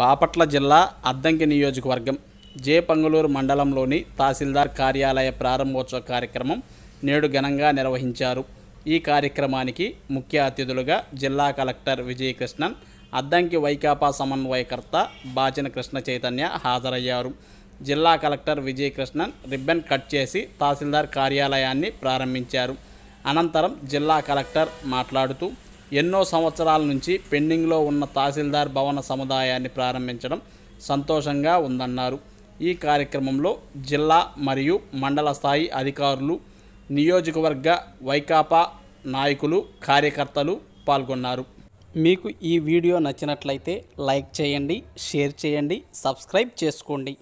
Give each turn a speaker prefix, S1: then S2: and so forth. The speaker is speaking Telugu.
S1: బాపట్ల జిల్లా అద్దంకి నియోజకవర్గం జే పంగులూరు మండలంలోని తహసీల్దార్ కార్యాలయ ప్రారంభోత్సవ కార్యక్రమం నేడు ఘనంగా నిర్వహించారు ఈ కార్యక్రమానికి ముఖ్య అతిథులుగా జిల్లా కలెక్టర్ విజయకృష్ణన్ అద్దంకి వైకాపా సమన్వయకర్త బాచిన కృష్ణ చైతన్య హాజరయ్యారు జిల్లా కలెక్టర్ విజయకృష్ణన్ రిబ్బన్ కట్ చేసి తహసీల్దార్ కార్యాలయాన్ని ప్రారంభించారు అనంతరం జిల్లా కలెక్టర్ మాట్లాడుతూ ఎన్నో సంవత్సరాల నుంచి పెండింగ్లో ఉన్న తహసీల్దార్ భవన సముదాయాన్ని ప్రారంభించడం సంతోషంగా ఉందన్నారు ఈ కార్యక్రమంలో జిల్లా మరియు మండల స్థాయి అధికారులు నియోజకవర్గ వైకాపా నాయకులు కార్యకర్తలు పాల్గొన్నారు మీకు ఈ వీడియో నచ్చినట్లయితే లైక్ చేయండి షేర్ చేయండి సబ్స్క్రైబ్ చేసుకోండి